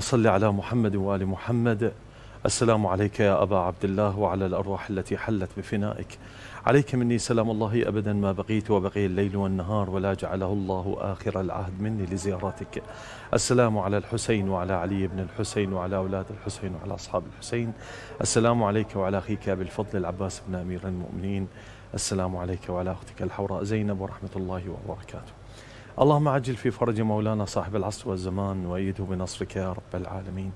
صل على محمد وآل محمد السلام عليك يا أبا عبد الله وعلى الأرواح التي حلت بفنائك عليك مني سلام الله أبدا ما بقيت وبقي الليل والنهار ولا جعله الله آخر العهد مني لزيارتك السلام على الحسين وعلى علي بن الحسين وعلى أولاد الحسين وعلى أصحاب الحسين السلام عليك وعلى أخيك أبي الفضل العباس بن أمير المؤمنين السلام عليك وعلى أختك الحوراء زينب ورحمة الله وبركاته اللهم عجل في فرج مولانا صاحب العصر والزمان وأيده بنصرك يا رب العالمين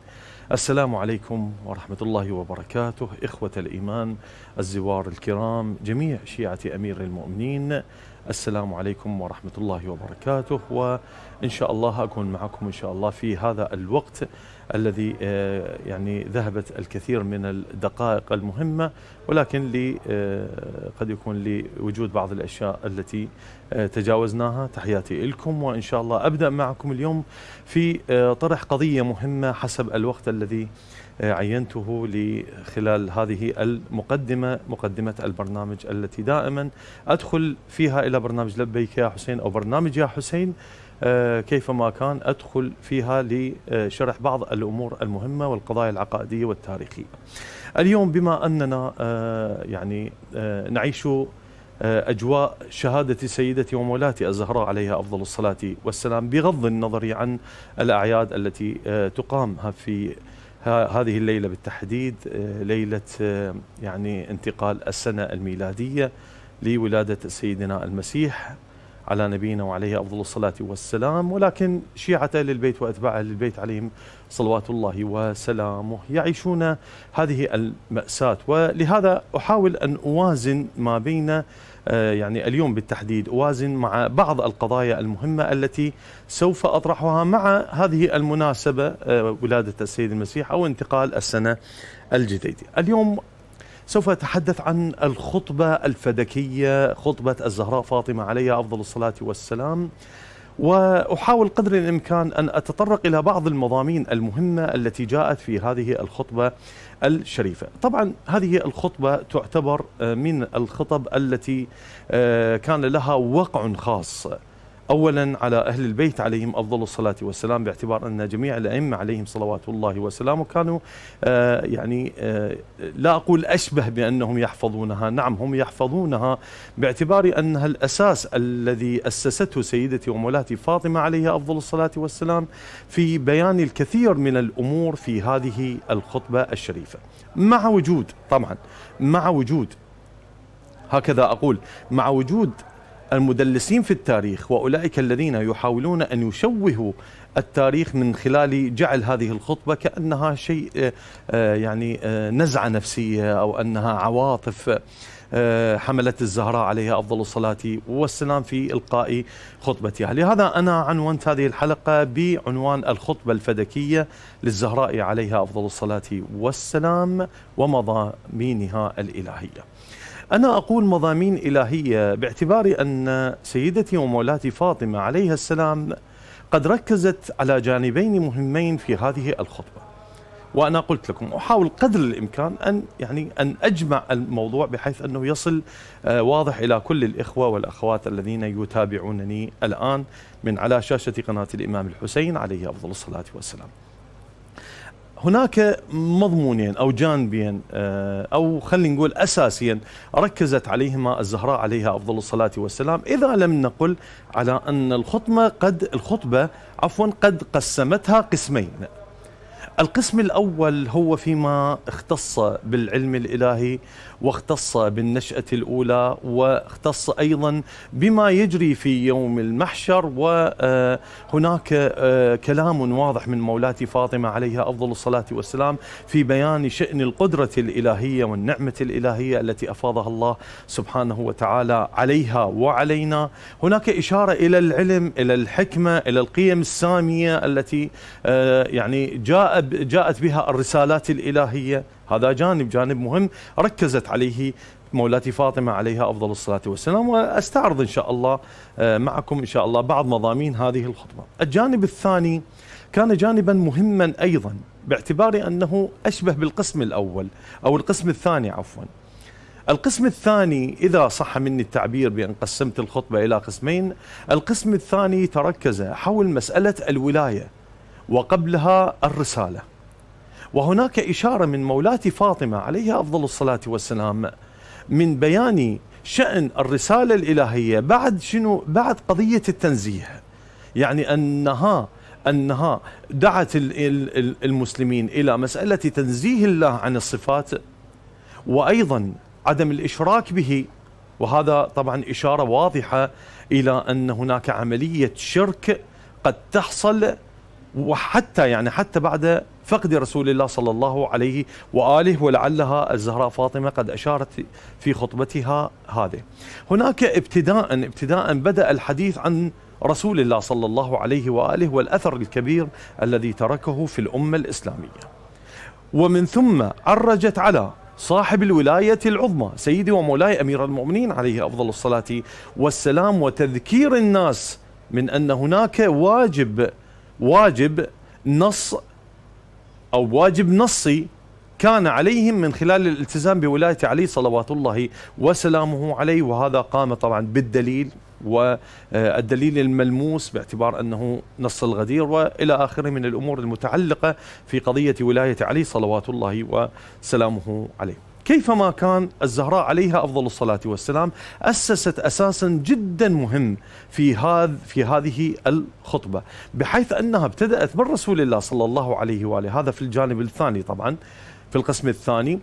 السلام عليكم ورحمة الله وبركاته إخوة الإيمان الزوار الكرام جميع شيعة أمير المؤمنين السلام عليكم ورحمة الله وبركاته وإن شاء الله أكون معكم إن شاء الله في هذا الوقت الذي آه، يعني ذهبت الكثير من الدقائق المهمة ولكن لي آه، قد يكون لوجود بعض الأشياء التي آه، تجاوزناها تحياتي لكم وإن شاء الله أبدأ معكم اليوم في طرح قضية مهمة حسب الوقت الذي عينته خلال هذه المقدمة مقدمة البرنامج التي دائما أدخل فيها إلى برنامج لبيك يا حسين أو برنامج يا حسين آه، كيفما كان أدخل فيها لشرح بعض الأمور المهمة والقضايا العقائدية والتاريخية اليوم بما أننا آه، يعني آه، نعيش أجواء شهادة سيدتي ومولاتي الزهراء عليها أفضل الصلاة والسلام بغض النظر عن الأعياد التي تقام في هذه الليله بالتحديد آه، ليله آه، يعني انتقال السنه الميلاديه لولاده سيدنا المسيح على نبينا وعليه افضل الصلاه والسلام ولكن شيعه للبيت واتباعه للبيت عليهم صلوات الله وسلامه يعيشون هذه الماساه ولهذا احاول ان اوازن ما بين آه، يعني اليوم بالتحديد أوازن مع بعض القضايا المهمة التي سوف أطرحها مع هذه المناسبة آه، ولادة السيد المسيح أو انتقال السنة الجديدة اليوم سوف أتحدث عن الخطبة الفدكية خطبة الزهراء فاطمة عليها أفضل الصلاة والسلام واحاول قدر الامكان ان اتطرق الى بعض المضامين المهمه التي جاءت في هذه الخطبه الشريفه. طبعا هذه الخطبه تعتبر آه، من الخطب التي آه، كان لها وقع خاص أولا على أهل البيت عليهم أفضل الصلاة والسلام باعتبار أن جميع الأئمة عليهم صلوات الله وسلامه كانوا آه يعني آه لا أقول أشبه بأنهم يحفظونها نعم هم يحفظونها باعتبار أنها الأساس الذي أسسته سيدتي ومولاتي فاطمة عليها أفضل الصلاة والسلام في بيان الكثير من الأمور في هذه الخطبة الشريفة مع وجود طبعا مع وجود هكذا أقول مع وجود المدلسين في التاريخ واولئك الذين يحاولون ان يشوهوا التاريخ من خلال جعل هذه الخطبه كانها شيء آه، آه، يعني آه، نزعه نفسيه او انها عواطف حملت الزهراء عليها افضل الصلاه والسلام في القاء خطبتها، لهذا انا عنونت هذه الحلقه بعنوان الخطبه الفدكيه للزهراء عليها افضل الصلاه والسلام ومضامينها الالهيه. أنا أقول مضامين إلهية باعتبار أن سيدتي ومولاتي فاطمة عليها السلام قد ركزت على جانبين مهمين في هذه الخطبة وأنا قلت لكم أحاول قدر الإمكان أن يعني أن أجمع الموضوع بحيث أنه يصل آه، واضح إلى كل الإخوة والأخوات الذين يتابعونني الآن من على شاشة قناة الإمام الحسين عليه أفضل الصلاة والسلام هناك مضمونين او جانبين آه، او خلينا نقول اساسيا ركزت عليهما الزهراء عليها افضل الصلاه والسلام اذا لم نقل على ان الخطبه قد الخطبه عفوا قد قسمتها قسمين القسم الأول هو فيما اختص بالعلم الإلهي واختص بالنشأة الأولى واختص أيضا بما يجري في يوم المحشر وهناك آه، آه، كلام واضح من مولاتي فاطمة عليها أفضل الصلاة والسلام في بيان شأن القدرة الإلهية والنعمة الإلهية التي أفاضها الله سبحانه وتعالى عليها وعلينا هناك إشارة إلى العلم إلى الحكمة إلى القيم السامية التي آه، يعني جاء جاءت جاءت بها الرسالات الالهيه هذا جانب جانب مهم ركزت عليه مولاتي فاطمه عليها افضل الصلاه والسلام واستعرض ان شاء الله آه، معكم ان شاء الله بعض مضامين هذه الخطبه. الجانب الثاني كان جانبا مهما ايضا باعتبار انه اشبه بالقسم الاول او القسم الثاني عفوا. القسم الثاني اذا صح مني التعبير بان قسمت الخطبه الى قسمين، القسم الثاني تركز حول مساله الولايه. وقبلها الرسالة وهناك إشارة من مولاتي فاطمة عليها أفضل الصلاة والسلام من بيان شأن الرسالة الإلهية بعد شنو بعد قضية التنزيه يعني أنها أنها دعت المسلمين إلى مسألة تنزيه الله عن الصفات وأيضا عدم الإشراك به وهذا طبعا إشارة واضحة إلى أن هناك عملية شرك قد تحصل وحتى يعني حتى بعد فقد رسول الله صلى الله عليه واله ولعلها الزهراء فاطمه قد اشارت في خطبتها هذه. هناك ابتداء ابتداء بدا الحديث عن رسول الله صلى الله عليه واله والاثر الكبير الذي تركه في الامه الاسلاميه. ومن ثم عرجت على صاحب الولاية العظمى سيدي ومولاي أمير المؤمنين عليه أفضل الصلاة والسلام وتذكير الناس من أن هناك واجب واجب نص أو واجب نصي كان عليهم من خلال الالتزام بولاية علي صلوات الله وسلامه عليه وهذا قام طبعا بالدليل والدليل الملموس باعتبار أنه نص الغدير وإلى آخره من الأمور المتعلقة في قضية ولاية علي صلوات الله وسلامه عليه كيفما كان الزهراء عليها افضل الصلاه والسلام اسست اساسا جدا مهم في هذا في هذه الخطبه بحيث انها ابتدات من رسول الله صلى الله عليه واله هذا في الجانب الثاني طبعا في القسم الثاني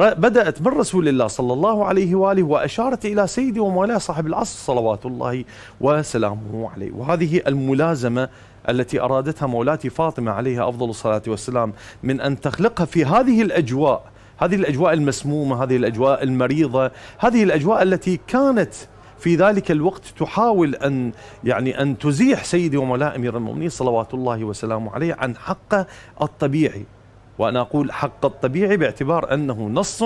بدأت من رسول الله صلى الله عليه وآله وأشارت إلى سيدي ومولاه صاحب العصر صلوات الله وسلامه عليه وهذه الملازمة التي أرادتها مولاتي فاطمة عليها أفضل الصلاة والسلام من أن تخلقها في هذه الأجواء هذه الاجواء المسمومه هذه الاجواء المريضه هذه الاجواء التي كانت في ذلك الوقت تحاول ان يعني ان تزيح سيدي ومولاي امير المؤمنين صلوات الله وسلامه عليه عن حقه الطبيعي وانا اقول حق الطبيعي باعتبار انه نص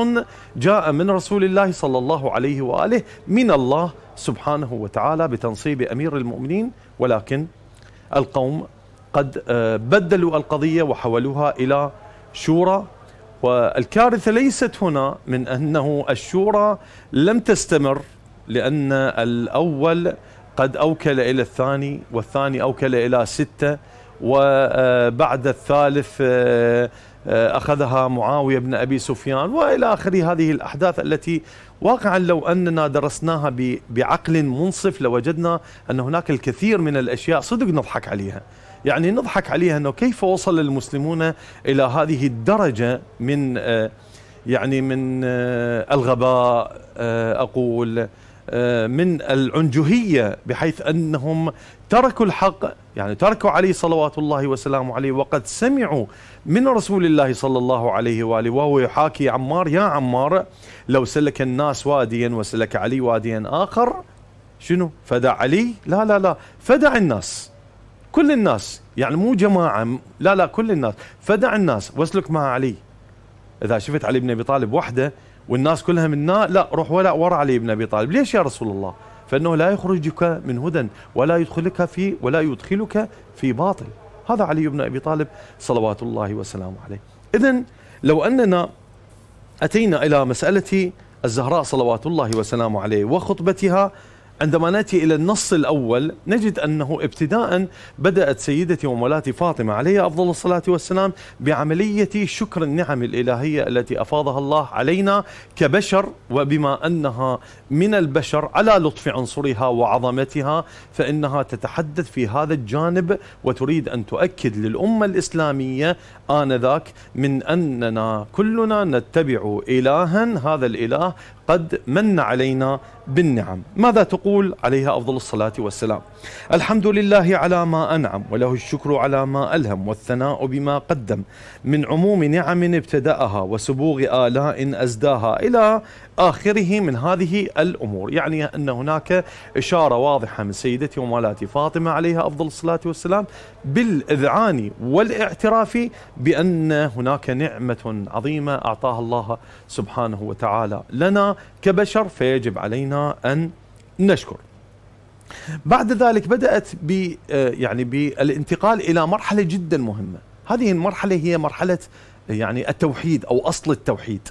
جاء من رسول الله صلى الله عليه واله من الله سبحانه وتعالى بتنصيب امير المؤمنين ولكن القوم قد آه، بدلوا القضيه وحولوها الى شورى والكارثه ليست هنا من انه الشورى لم تستمر لان الاول قد اوكل الى الثاني والثاني اوكل الى سته وبعد الثالث آه، آه، اخذها معاويه بن ابي سفيان والى اخره هذه الاحداث التي واقعا لو اننا درسناها بعقل منصف لوجدنا ان هناك الكثير من الاشياء صدق نضحك عليها يعني نضحك عليها انه كيف وصل المسلمون الى هذه الدرجه من آه، يعني من آه، الغباء آه، اقول من العنجهيه بحيث انهم تركوا الحق يعني تركوا عليه صلوات الله وسلامه عليه وقد سمعوا من رسول الله صلى الله عليه واله وهو يحاكي عمار يا عمار لو سلك الناس واديا وسلك علي واديا اخر شنو فدع علي لا لا لا فدع الناس كل الناس يعني مو جماعه لا لا كل الناس فدع الناس واسلك مع علي اذا شفت علي بن ابي طالب وحده والناس كلها منا لا روح ولا ورا علي بن ابي طالب ليش يا رسول الله فانه لا يخرجك من هدى ولا يدخلك في ولا يدخلك في باطل هذا علي بن ابي طالب صلوات الله وسلامه عليه اذا لو اننا اتينا الى مساله الزهراء صلوات الله وسلامه عليه وخطبتها عندما ناتي الى النص الاول نجد انه ابتداء بدات سيدتي ومولاتي فاطمه عليها افضل الصلاه والسلام بعمليه شكر النعم الالهيه التي افاضها الله علينا كبشر وبما انها من البشر على لطف عنصرها وعظمتها فانها تتحدث في هذا الجانب وتريد ان تؤكد للامه الاسلاميه آنذاك من أننا كلنا نتبع إلها هذا الإله قد من علينا بالنعم ماذا تقول عليها أفضل الصلاة والسلام الحمد لله على ما أنعم وله الشكر على ما ألهم والثناء بما قدم من عموم نعم ابتدأها وسبوغ آلاء أزداها إلى آخره من هذه الأمور يعني أن هناك إشارة واضحة من سيدتي ومولاتي فاطمة عليها أفضل الصلاة والسلام بالإذعان والاعتراف بأن هناك نعمة عظيمة أعطاها الله سبحانه وتعالى لنا كبشر فيجب علينا أن نشكر بعد ذلك بدأت ب آه، يعني بالانتقال إلى مرحلة جدا مهمة هذه المرحلة هي مرحلة يعني التوحيد أو أصل التوحيد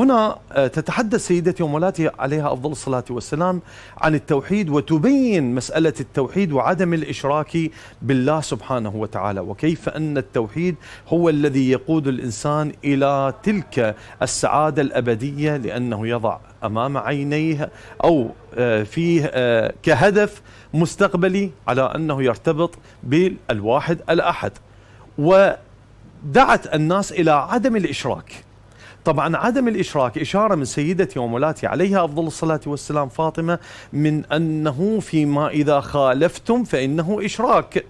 هنا آه، تتحدث سيدتي ومولاتي عليها أفضل الصلاة والسلام عن التوحيد وتبين مسألة التوحيد وعدم الإشراك بالله سبحانه وتعالى وكيف أن التوحيد هو الذي يقود الإنسان إلى تلك السعادة الأبدية لأنه يضع امام عينيه او آه، فيه آه، كهدف مستقبلي على انه يرتبط بالواحد الاحد ودعت الناس الى عدم الاشراك طبعا عدم الإشراك إشارة من سيدتي ومولاتي عليها أفضل الصلاة والسلام فاطمة من أنه فيما إذا خالفتم فإنه إشراك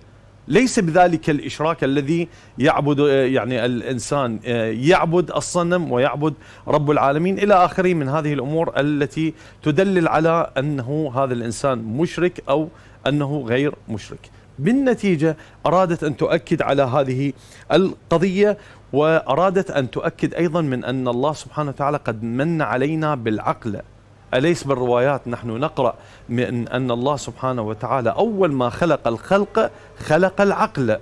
ليس بذلك الاشراك الذي يعبد يعني الانسان يعبد الصنم ويعبد رب العالمين الى اخره من هذه الامور التي تدلل على انه هذا الانسان مشرك او انه غير مشرك. بالنتيجة أرادت أن تؤكد على هذه القضية وأرادت أن تؤكد أيضا من أن الله سبحانه وتعالى قد من علينا بالعقل أليس بالروايات نحن نقرأ من أن الله سبحانه وتعالى أول ما خلق الخلق خلق العقل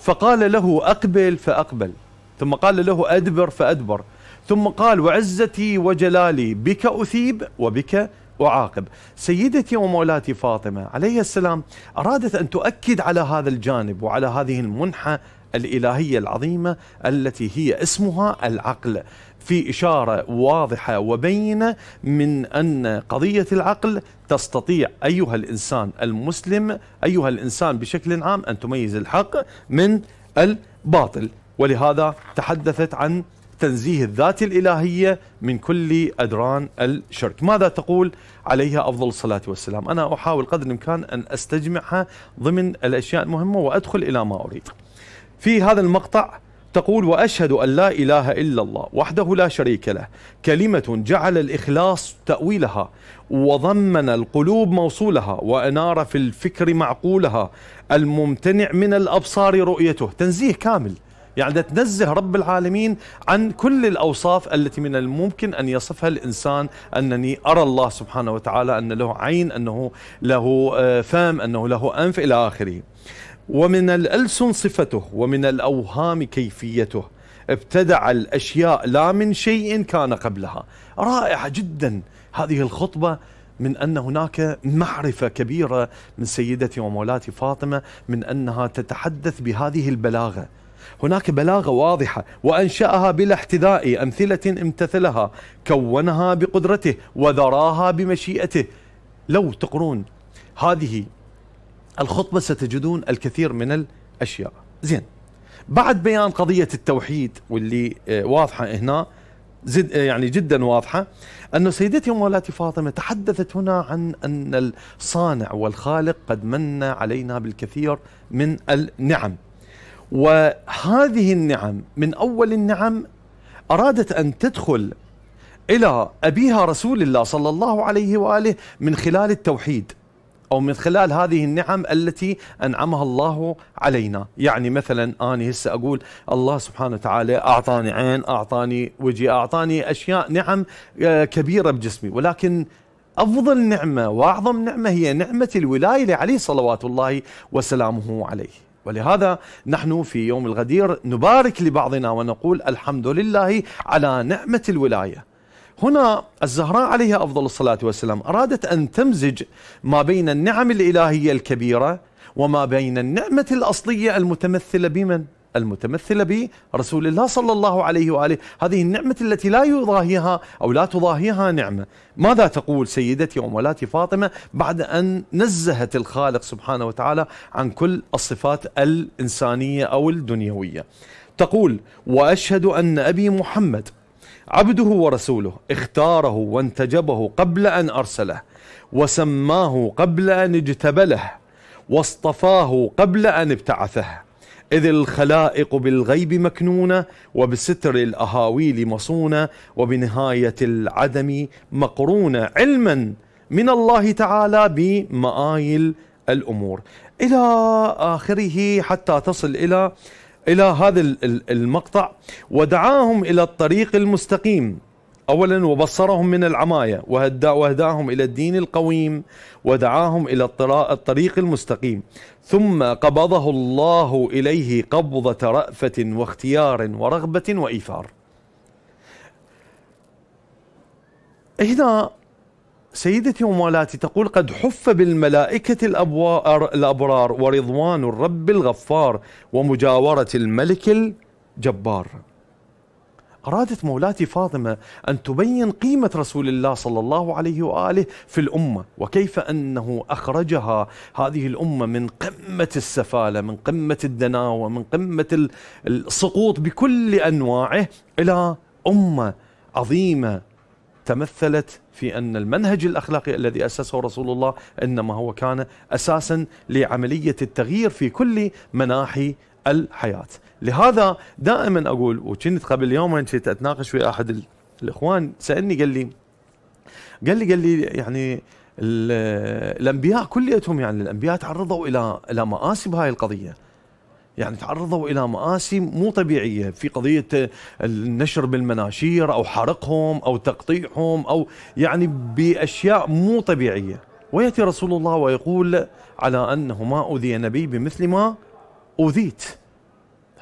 فقال له أقبل فأقبل ثم قال له أدبر فأدبر ثم قال وعزتي وجلالي بك أثيب وبك أعاقب سيدتي ومولاتي فاطمة عليه السلام أرادت أن تؤكد على هذا الجانب وعلى هذه المنحة الإلهية العظيمة التي هي اسمها العقل في إشارة واضحة وبينة من أن قضية العقل تستطيع أيها الإنسان المسلم أيها الإنسان بشكل عام أن تميز الحق من الباطل ولهذا تحدثت عن التنزيه الذات الإلهية من كل أدران الشرك ماذا تقول عليها أفضل الصلاة والسلام أنا أحاول قدر الإمكان أن أستجمعها ضمن الأشياء المهمة وأدخل إلى ما أريد في هذا المقطع تقول واشهد ان لا اله الا الله وحده لا شريك له كلمه جعل الاخلاص تاويلها وضمن القلوب موصولها وانار في الفكر معقولها الممتنع من الابصار رؤيته تنزيه كامل يعني تنزه رب العالمين عن كل الأوصاف التي من الممكن أن يصفها الإنسان أنني أرى الله سبحانه وتعالى أن له عين أنه له آه، فم أنه له أنف إلى آخره ومن الألسن صفته ومن الأوهام كيفيته ابتدع الأشياء لا من شيء كان قبلها رائعة جدا هذه الخطبة من ان هناك معرفه كبيره من سيدتي ومولاتي فاطمه من انها تتحدث بهذه البلاغه هناك بلاغة واضحة وأنشأها بلا احتذاء أمثلة امتثلها كونها بقدرته وذراها بمشيئته لو تقرون هذه الخطبة ستجدون الكثير من الأشياء زين بعد بيان قضية التوحيد واللي آه، واضحة هنا زد آه، يعني جدا واضحة أن سيدتي مولاتي فاطمة تحدثت هنا عن أن الصانع والخالق قد من علينا بالكثير من النعم وهذه النعم من اول النعم ارادت ان تدخل الى ابيها رسول الله صلى الله عليه واله من خلال التوحيد او من خلال هذه النعم التي انعمها الله علينا، يعني مثلا انا هسه اقول الله سبحانه وتعالى اعطاني عين، اعطاني وجه، اعطاني اشياء نعم آه، كبيره بجسمي، ولكن افضل نعمه واعظم نعمه هي نعمه الولايه لعلي صلوات الله وسلامه عليه. ولهذا نحن في يوم الغدير نبارك لبعضنا ونقول الحمد لله على نعمة الولاية هنا الزهراء عليها أفضل الصلاة والسلام أرادت أن تمزج ما بين النعم الإلهية الكبيرة وما بين النعمة الأصلية المتمثلة بمن؟ المتمثلة برسول الله صلى الله عليه وآله هذه النعمة التي لا يضاهيها أو لا تضاهيها نعمة ماذا تقول سيدتي وملاتي فاطمة بعد أن نزهت الخالق سبحانه وتعالى عن كل الصفات الإنسانية أو الدنيوية تقول وأشهد أن أبي محمد عبده ورسوله اختاره وانتجبه قبل أن أرسله وسماه قبل أن اجتبله واصطفاه قبل أن ابتعثه إذ الخلائق بالغيب مكنونة وبستر الأهاويل مصونة وبنهاية العدم مقرونة علما من الله تعالى بمآيل الأمور إلى آخره حتى تصل إلى إلى هذا المقطع ودعاهم إلى الطريق المستقيم أولا وبصرهم من العماية وهداهم إلى الدين القويم ودعاهم إلى الطريق المستقيم ثم قبضه الله إليه قبضة رأفة واختيار ورغبة وإيثار هنا سيدتي ومولاتي تقول قد حف بالملائكة الأبرار ورضوان الرب الغفار ومجاورة الملك الجبار أرادت مولاتي فاطمة أن تبين قيمة رسول الله صلى الله عليه وآله في الأمة وكيف أنه أخرجها هذه الأمة من قمة السفالة من قمة الدناوة من قمة السقوط بكل أنواعه إلى أمة عظيمة تمثلت في أن المنهج الأخلاقي الذي أسسه رسول الله إنما هو كان أساسا لعملية التغيير في كل مناحي الحياة لهذا دائما أقول وكنت قبل يومين كنت أتناقش في أحد الإخوان سألني قال لي قال لي قال لي يعني الانبياء كليتهم يعني الانبياء تعرضوا الى الى مآسي بهاي القضيه يعني تعرضوا الى مآسي مو طبيعيه في قضيه النشر بالمناشير او حرقهم او تقطيعهم او يعني باشياء مو طبيعيه وياتي رسول الله ويقول على انه ما اوذي نبي بمثل ما اوذيت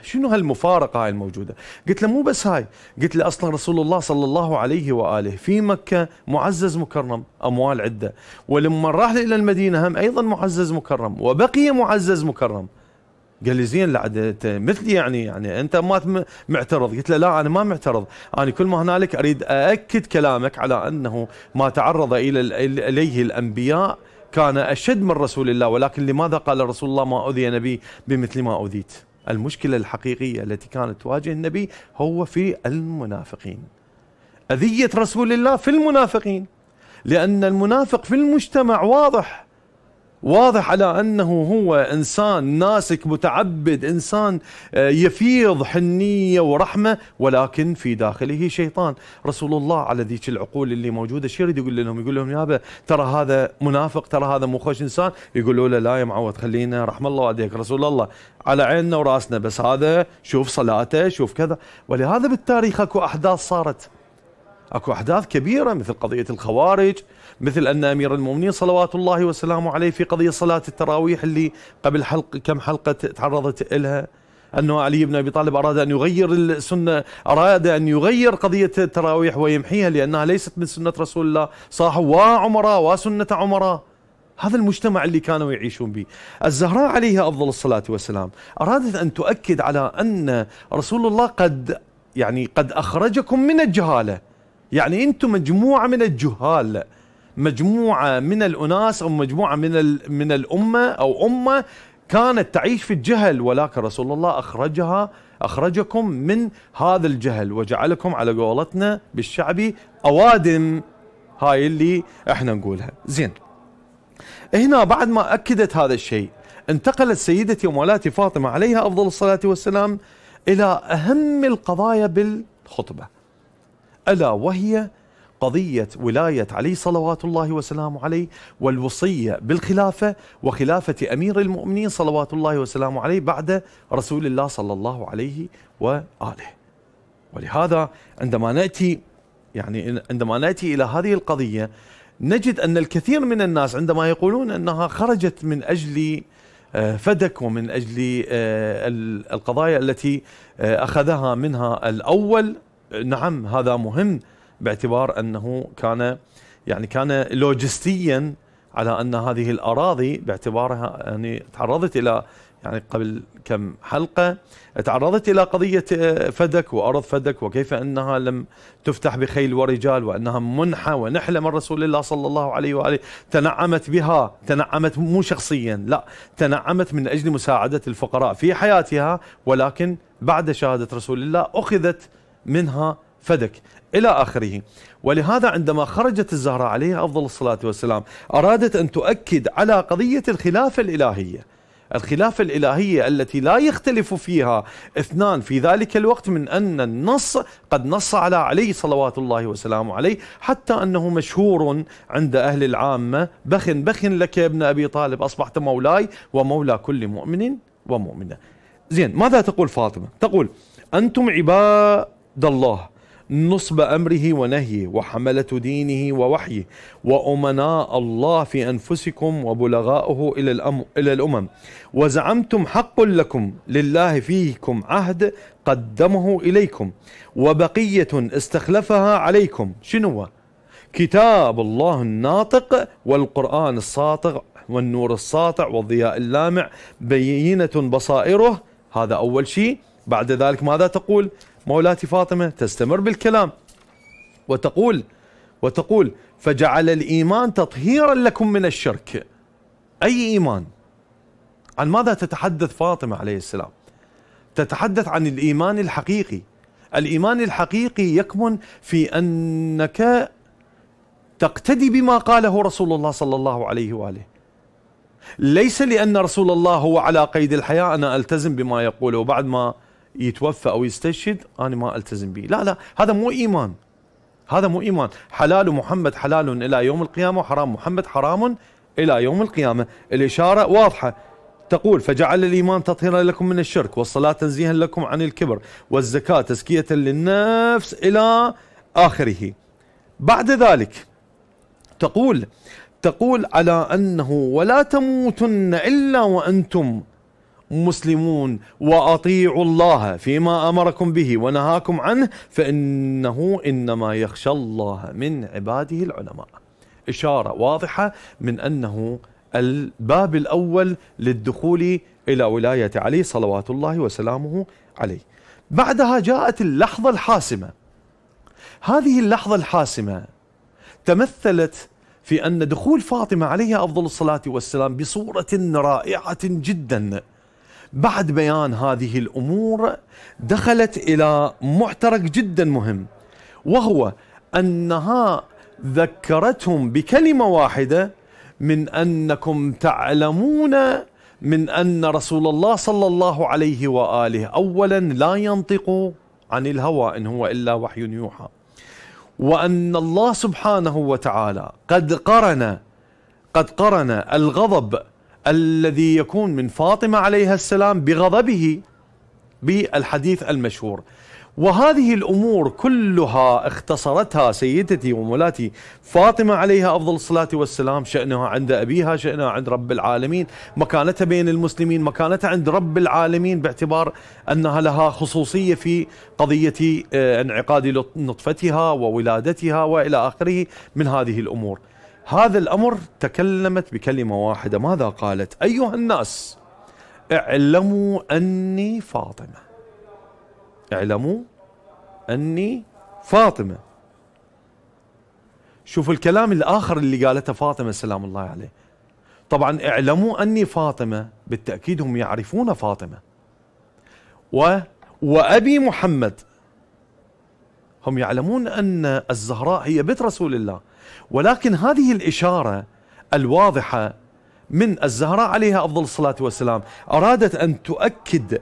شنو هالمفارقة هاي الموجودة قلت له مو بس هاي قلت له أصلا رسول الله صلى الله عليه وآله في مكة معزز مكرم أموال عدة ولما راح إلى المدينة هم أيضا معزز مكرم وبقي معزز مكرم قال لي زين لعد انت مثلي يعني يعني انت ما معترض قلت له لا انا ما معترض انا كل ما هنالك اريد ااكد كلامك على انه ما تعرض الى اليه الانبياء كان اشد من رسول الله ولكن لماذا قال رسول الله ما اذي نبي بمثل ما اذيت المشكله الحقيقيه التي كانت تواجه النبي هو في المنافقين اذيه رسول الله في المنافقين لان المنافق في المجتمع واضح واضح على انه هو انسان ناسك متعبد انسان آه، يفيض حنيه ورحمه ولكن في داخله شيطان رسول الله على ذيك العقول اللي موجوده شو يريد يقول لهم يقول لهم يابا ترى هذا منافق ترى هذا مو خوش انسان يقولوا له لا يا معود خلينا رحم الله والديك رسول الله على عيننا وراسنا بس هذا شوف صلاته شوف كذا ولهذا بالتاريخ اكو احداث صارت اكو احداث كبيره مثل قضيه الخوارج مثل أن أمير المؤمنين صلوات الله وسلامه عليه في قضية صلاة التراويح اللي قبل حلق كم حلقة تعرضت لها أنه علي بن أبي طالب أراد أن يغير السنة أراد أن يغير قضية التراويح ويمحيها لأنها ليست من سنة رسول الله صاحوا وعمراء وسنة عمراء هذا المجتمع اللي كانوا يعيشون به الزهراء عليها أفضل الصلاة والسلام أرادت أن تؤكد على أن رسول الله قد يعني قد أخرجكم من الجهالة يعني أنتم مجموعة من الجهال مجموعه من الاناس او مجموعه من من الامه او امه كانت تعيش في الجهل ولكن رسول الله اخرجها اخرجكم من هذا الجهل وجعلكم على قولتنا بالشعبي اوادم هاي اللي احنا نقولها زين هنا بعد ما اكدت هذا الشيء انتقلت سيدتي ومولاتي فاطمه عليها افضل الصلاه والسلام الى اهم القضايا بالخطبه الا وهي قضية ولاية علي صلوات الله وسلامه عليه والوصية بالخلافة وخلافة أمير المؤمنين صلوات الله وسلامه عليه بعد رسول الله صلى الله عليه وآله ولهذا عندما نأتي يعني عندما نأتي إلى هذه القضية نجد أن الكثير من الناس عندما يقولون أنها خرجت من أجل آه، فدك ومن أجل آه، القضايا التي آه، أخذها منها الأول نعم هذا مهم باعتبار انه كان يعني كان لوجستيا على ان هذه الاراضي باعتبارها يعني تعرضت الى يعني قبل كم حلقه تعرضت الى قضيه آه، فدك وارض فدك وكيف انها لم تفتح بخيل ورجال وانها منحه ونحله من رسول الله صلى الله عليه واله تنعمت بها تنعمت مو شخصيا لا تنعمت من اجل مساعده الفقراء في حياتها ولكن بعد شهاده رسول الله اخذت منها فدك إلى آخره ولهذا عندما خرجت الزهراء عليها أفضل الصلاة والسلام أرادت أن تؤكد على قضية الخلافة الإلهية الخلافة الإلهية التي لا يختلف فيها اثنان في ذلك الوقت من أن النص قد نص على علي صلوات الله وسلامه عليه حتى أنه مشهور عند أهل العامة بخ بخ لك يا ابن أبي طالب أصبحت مولاي ومولى كل مؤمن ومؤمنة زين ماذا تقول فاطمة تقول أنتم عباد الله نصب امره ونهيه وحمله دينه ووحيه وامناء الله في انفسكم وبلغاؤه الى الأم الى الامم وزعمتم حق لكم لله فيكم عهد قدمه اليكم وبقيه استخلفها عليكم شنو كتاب الله الناطق والقران الساطع والنور الساطع والضياء اللامع بينه بصائره هذا اول شيء بعد ذلك ماذا تقول مولاتي فاطمة تستمر بالكلام وتقول وتقول فجعل الإيمان تطهيرا لكم من الشرك أي إيمان عن ماذا تتحدث فاطمة عليه السلام تتحدث عن الإيمان الحقيقي الإيمان الحقيقي يكمن في أنك تقتدي بما قاله رسول الله صلى الله عليه وآله ليس لأن رسول الله هو على قيد الحياة أنا ألتزم بما يقوله بعد ما يتوفى او يستشهد انا ما التزم به لا لا هذا مو ايمان هذا مو ايمان حلال محمد حلال الى يوم القيامه وحرام محمد حرام الى يوم القيامه الاشاره واضحه تقول فجعل الايمان تطهيرا لكم من الشرك والصلاه تنزيها لكم عن الكبر والزكاه تزكيه للنفس الى اخره بعد ذلك تقول تقول على انه ولا تموتن الا وانتم مسلمون واطيعوا الله فيما امركم به ونهاكم عنه فانه انما يخشى الله من عباده العلماء. اشاره واضحه من انه الباب الاول للدخول الى ولايه علي صلوات الله وسلامه عليه. بعدها جاءت اللحظه الحاسمه. هذه اللحظه الحاسمه تمثلت في ان دخول فاطمه عليها افضل الصلاه والسلام بصوره رائعه جدا. بعد بيان هذه الامور دخلت الى معترك جدا مهم وهو انها ذكرتهم بكلمه واحده من انكم تعلمون من ان رسول الله صلى الله عليه واله اولا لا ينطق عن الهوى ان هو الا وحي يوحى وان الله سبحانه وتعالى قد قرن قد قرن الغضب الذي يكون من فاطمة عليها السلام بغضبه بالحديث المشهور وهذه الأمور كلها اختصرتها سيدتي ومولاتي فاطمة عليها أفضل الصلاة والسلام شأنها عند أبيها شأنها عند رب العالمين مكانتها بين المسلمين مكانتها عند رب العالمين باعتبار أنها لها خصوصية في قضية آه، انعقاد نطفتها وولادتها وإلى آخره من هذه الأمور هذا الأمر تكلمت بكلمة واحدة ماذا قالت أيها الناس اعلموا أني فاطمة اعلموا أني فاطمة شوفوا الكلام الآخر اللي قالته فاطمة سلام الله عليه طبعا اعلموا أني فاطمة بالتأكيد هم يعرفون فاطمة و وأبي محمد هم يعلمون أن الزهراء هي بنت رسول الله ولكن هذه الإشارة الواضحة من الزهراء عليها أفضل الصلاة والسلام أرادت أن تؤكد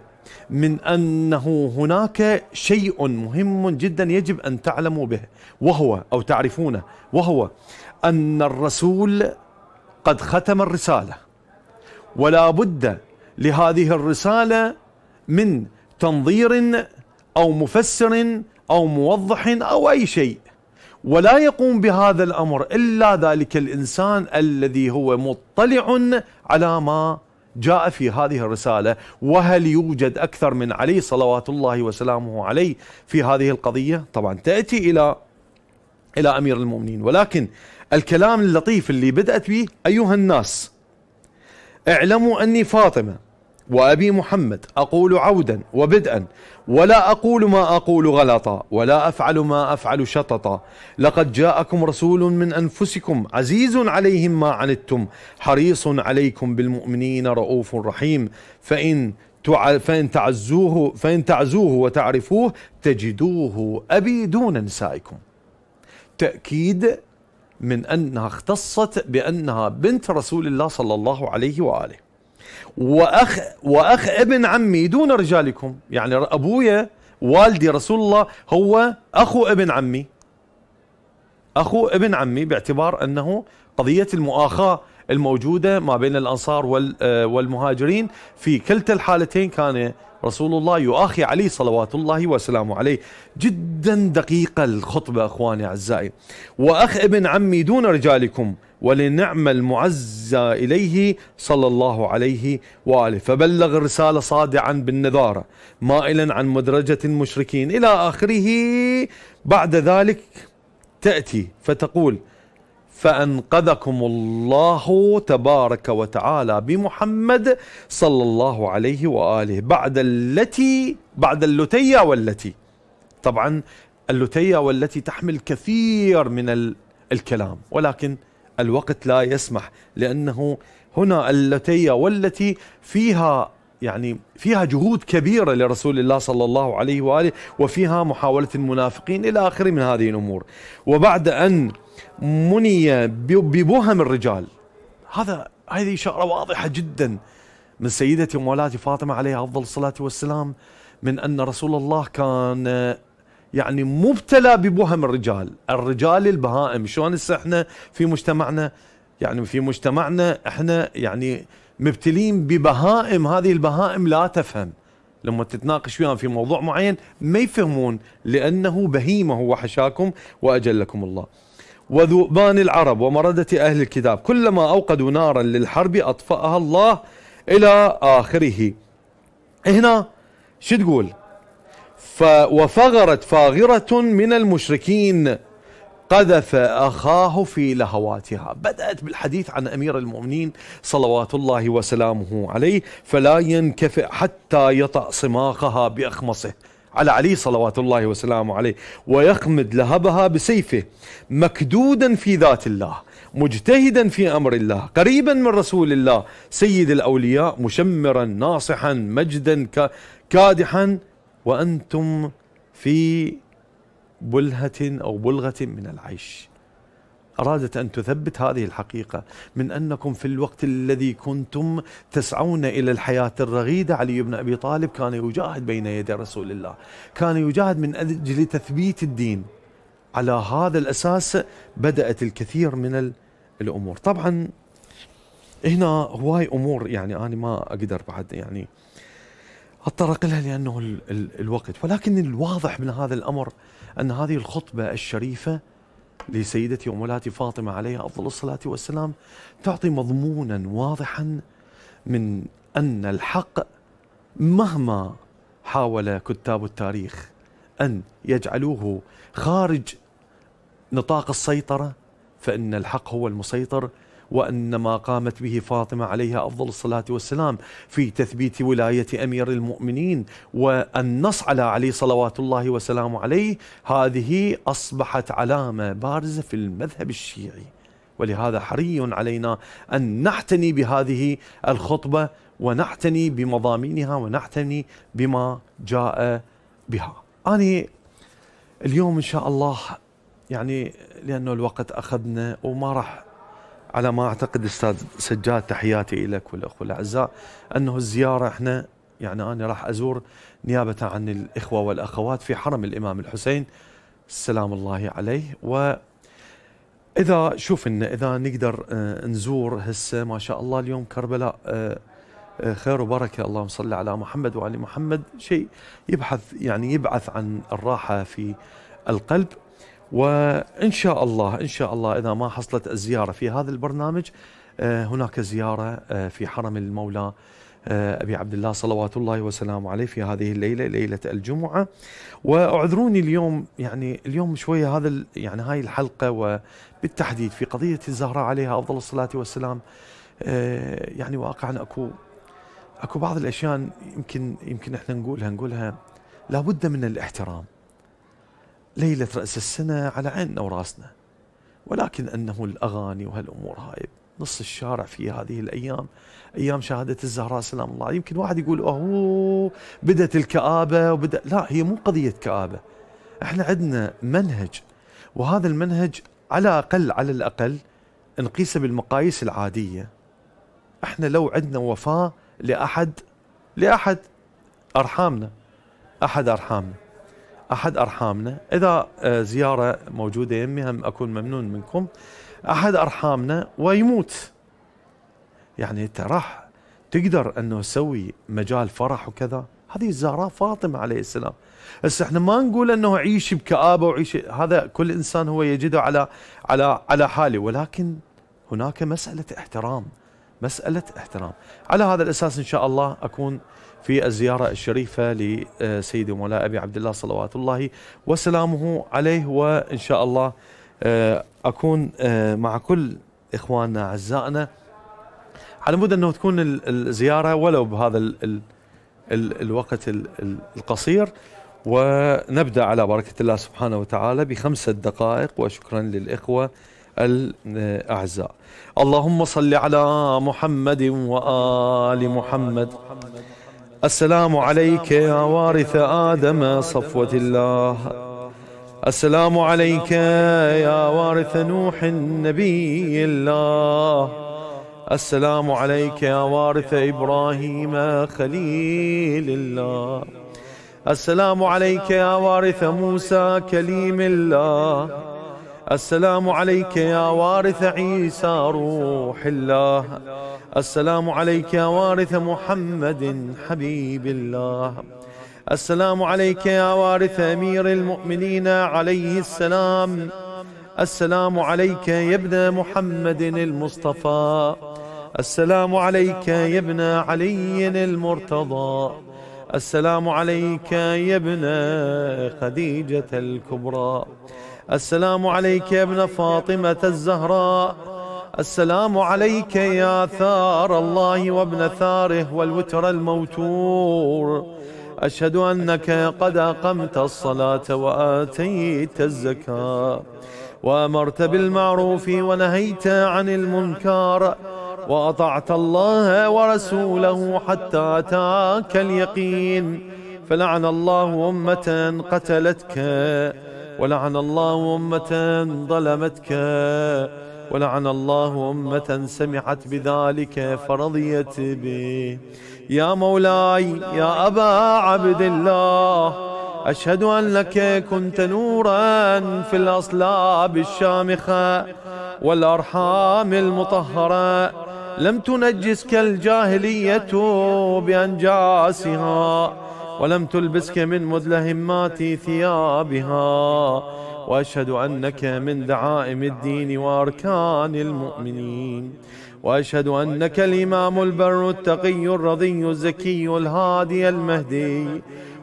من أنه هناك شيء مهم جدا يجب أن تعلموا به وهو أو تعرفونه وهو أن الرسول قد ختم الرسالة ولا بد لهذه الرسالة من تنظير أو مفسر أو موضح أو أي شيء ولا يقوم بهذا الامر الا ذلك الانسان الذي هو مطلع على ما جاء في هذه الرساله وهل يوجد اكثر من علي صلوات الله وسلامه عليه في هذه القضيه طبعا تاتي الى الى امير المؤمنين ولكن الكلام اللطيف اللي بدات به ايها الناس اعلموا اني فاطمه وأبي محمد أقول عودا وبدءا ولا أقول ما أقول غلطا ولا أفعل ما أفعل شططا لقد جاءكم رسول من أنفسكم عزيز عليهم ما عنتم حريص عليكم بالمؤمنين رؤوف رحيم فإن فإن تعزوه فإن تعزوه وتعرفوه تجدوه أبي دون نسائكم تأكيد من أنها اختصت بأنها بنت رسول الله صلى الله عليه وآله واخ واخ ابن عمي دون رجالكم يعني ابويا والدي رسول الله هو اخو ابن عمي اخو ابن عمي باعتبار انه قضيه المؤاخاه الموجوده ما بين الانصار آه، والمهاجرين في كلتا الحالتين كان رسول الله يؤاخي عليه صلوات الله وسلامه عليه جدا دقيقه الخطبه اخواني اعزائي واخ ابن عمي دون رجالكم ولنعم المعزى إليه صلى الله عليه وآله فبلغ الرسالة صادعا بالنذارة مائلا عن مدرجة المشركين إلى آخره بعد ذلك تأتي فتقول فأنقذكم الله تبارك وتعالى بمحمد صلى الله عليه وآله بعد التي بعد اللتية والتي طبعا اللتية والتي تحمل كثير من الكلام ولكن الوقت لا يسمح لأنه هنا اللتي والتي فيها يعني فيها جهود كبيرة لرسول الله صلى الله عليه وآله وفيها محاولة المنافقين إلى اخره من هذه الأمور وبعد أن مني ببهم الرجال هذا هذه إشارة واضحة جدا من سيدتي ومولاتي فاطمة عليها أفضل الصلاة والسلام من أن رسول الله كان يعني مبتلى ببهم الرجال الرجال البهائم شلون هسه احنا في مجتمعنا يعني في مجتمعنا احنا يعني مبتلين ببهائم هذه البهائم لا تفهم لما تتناقش وياهم في موضوع معين ما يفهمون لانه بهيمه هو حشاكم واجلكم الله وذوبان العرب ومردة أهل الكتاب كلما أوقدوا نارا للحرب أطفأها الله إلى آخره هنا شو تقول ف وفغرت فاغرة من المشركين قذف أخاه في لهواتها بدأت بالحديث عن أمير المؤمنين صلوات الله وسلامه عليه فلا ينكفئ حتى يطأ صماخها بأخمصه على علي صلوات الله وسلامه عليه ويخمد لهبها بسيفه مكدودا في ذات الله مجتهدا في امر الله قريبا من رسول الله سيد الاولياء مشمرا ناصحا مجدا كادحا وأنتم في بلهة أو بلغة من العيش أرادت أن تثبت هذه الحقيقة من أنكم في الوقت الذي كنتم تسعون إلى الحياة الرغيدة علي بن أبي طالب كان يجاهد بين يدي رسول الله كان يجاهد من أجل تثبيت الدين على هذا الأساس بدأت الكثير من الأمور طبعا هنا هواي أمور يعني أنا ما أقدر بعد يعني اتطرق لها لانه الـ الـ الوقت ولكن الواضح من هذا الامر ان هذه الخطبه الشريفه لسيدتي ومولاتي فاطمه عليها افضل الصلاه والسلام تعطي مضمونا واضحا من ان الحق مهما حاول كتاب التاريخ ان يجعلوه خارج نطاق السيطره فان الحق هو المسيطر وأن ما قامت به فاطمة عليها أفضل الصلاة والسلام في تثبيت ولاية أمير المؤمنين والنص على علي صلوات الله وسلامه عليه هذه أصبحت علامة بارزة في المذهب الشيعي ولهذا حري علينا أن نعتني بهذه الخطبة ونعتني بمضامينها ونعتني بما جاء بها أنا اليوم إن شاء الله يعني لأنه الوقت أخذنا وما راح على ما اعتقد استاذ سجاد تحياتي لك والاخوه الاعزاء انه الزياره احنا يعني انا راح ازور نيابه عن الاخوه والاخوات في حرم الامام الحسين سلام الله عليه و اذا شوف إن اذا نقدر آه، نزور هسه ما شاء الله اليوم كربلاء آه، آه، خير وبركه اللهم صل على محمد وعلى محمد شيء يبحث يعني يبعث عن الراحه في القلب وان شاء الله ان شاء الله اذا ما حصلت الزياره في هذا البرنامج آه، هناك زياره آه، في حرم المولى آه، ابي عبد الله صلوات الله وسلامه عليه في هذه الليله ليله الجمعه واعذروني اليوم يعني اليوم شويه هذا يعني هاي الحلقه وبالتحديد في قضيه الزهراء عليها افضل الصلاه والسلام يعني واقعا اكو اكو بعض الاشياء يمكن يمكن احنا نقولها نقولها لابد من الاحترام ليلة رأس السنة على عيننا وراسنا ولكن أنه الأغاني وهالأمور هاي نص الشارع في هذه الأيام أيام شهادة الزهراء سلام الله يمكن واحد يقول أوه بدأت الكآبة وبدأ لا هي مو قضية كآبة احنا عندنا منهج وهذا المنهج على أقل على الأقل نقيسه بالمقاييس العادية احنا لو عندنا وفاة لأحد لأحد أرحامنا أحد أرحامنا أحد أرحامنا إذا آه، زيارة موجودة يمي هم أكون ممنون منكم أحد أرحامنا ويموت يعني أنت راح تقدر أنه تسوي مجال فرح وكذا هذه الزهراء فاطمة عليه السلام بس احنا ما نقول انه عيش بكآبة وعيش هذا كل انسان هو يجده على على على حاله ولكن هناك مسألة احترام مسألة احترام على هذا الأساس إن شاء الله أكون في الزيارة الشريفة لسيد مولاي أبي عبد الله صلوات الله وسلامه عليه وإن شاء الله آه، أكون آه، مع كل إخواننا أعزائنا على مود أنه تكون الزيارة ولو بهذا الوقت القصير ونبدأ على بركة الله سبحانه وتعالى بخمسة دقائق وشكرا للإخوة الأعزاء اللهم صل على محمد وآل محمد السلام عليك يا وارث آدم صفوة الله السلام عليك يا وارث نوح النبي الله السلام عليك يا وارث إبراهيم خليل الله السلام عليك يا وارث موسى كليم الله السلام عليك يا وارث عيسى روح الله السلام عليك يا وارث محمد حبيب الله السلام عليك يا وارث أمير المؤمنين عليه السلام السلام عليك يا ابن محمد المصطفى السلام عليك يا ابن علي المرتضى السلام عليك يا ابن خديجة الكبرى السلام عليك يا ابن فاطمة الزهراء السلام عليك يا ثار الله وابن ثاره والوتر الموتور أشهد أنك قد أقمت الصلاة وآتيت الزكاة وأمرت بالمعروف ونهيت عن المنكر وأطعت الله ورسوله حتى أتاك اليقين فلعن الله أمة قتلتك ولعن الله أمة ظلمتك ولعن الله أمة سمعت بذلك فرضيت به يا مولاي يا أبا عبد الله أشهد أنك كنت نورا في الأصلاب الشامخة والأرحام المطهرة لم تنجسك الجاهلية بأنجاسها ولم تلبسك من مدلهمات ثيابها وأشهد أنك من دعائم الدين وأركان المؤمنين وأشهد أنك الإمام البر التقي الرضي الزكي الهادي المهدي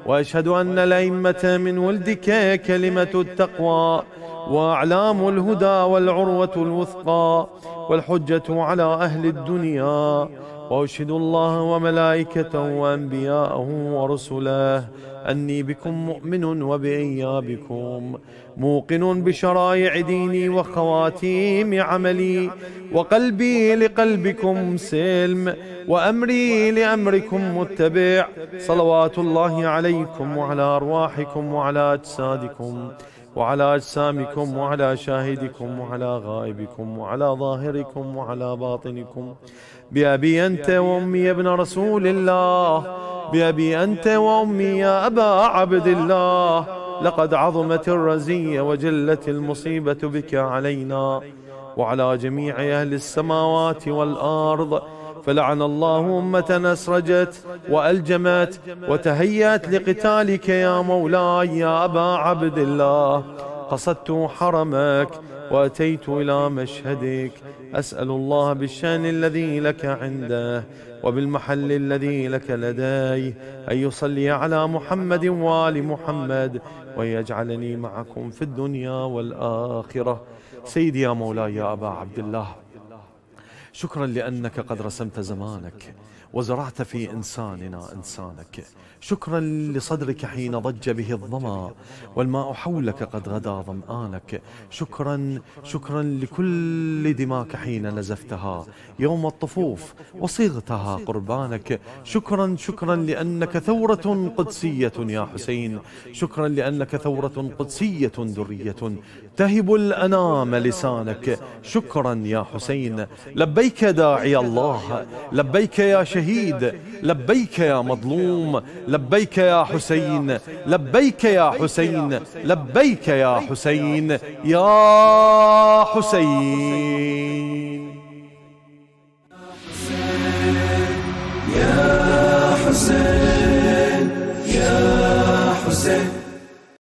وأشهد أن الأئمة من ولدك كلمة التقوى وأعلام الهدى والعروة الوثقى والحجة على أهل الدنيا وأشهد الله وملائكته وأنبياءه ورسله أني بكم مؤمن وبإيابكم موقن بشرائع ديني وخواتيم عملي وقلبي لقلبكم سلم وأمري لأمركم متبع صلوات الله عليكم وعلى أرواحكم وعلى أجسادكم وعلى أجسامكم وعلى شاهدكم وعلى غائبكم وعلى ظاهركم وعلى باطنكم بأبي أنت وأمي يا ابن رسول الله بأبي أنت وأمي يا أبا عبد الله لقد عظمت الرزية وجلت المصيبة بك علينا وعلى جميع أهل السماوات والأرض فلعن الله أمة أسرجت وألجمت وتهيأت لقتالك يا مولاي يا أبا عبد الله قصدت حرمك وأتيت إلى مشهدك أسأل الله بالشأن الذي لك عنده وبالمحل الذي لك لدي أن يصلي على محمد وآل محمد ويجعلني معكم في الدنيا والآخرة سيدي يا مولاي يا أبا عبد الله شكرا لأنك قد رسمت زمانك وزرعت في إنساننا إنسانك شكرا لصدرك حين ضج به الظما والماء حولك قد غدا ظمآنك شكرا شكرا لكل دماك حين نزفتها يوم الطفوف وصيغتها قربانك شكرا شكرا لأنك ثورة قدسية يا حسين شكرا لأنك ثورة قدسية درية تهب الأنام لسانك شكرا يا حسين لبيك داعي الله لبيك يا شهيد شهيد لبيك يا مظلوم لبيك يا حسين لبيك يا حسين لبيك يا حسين يا حسين يا حسين يا حسين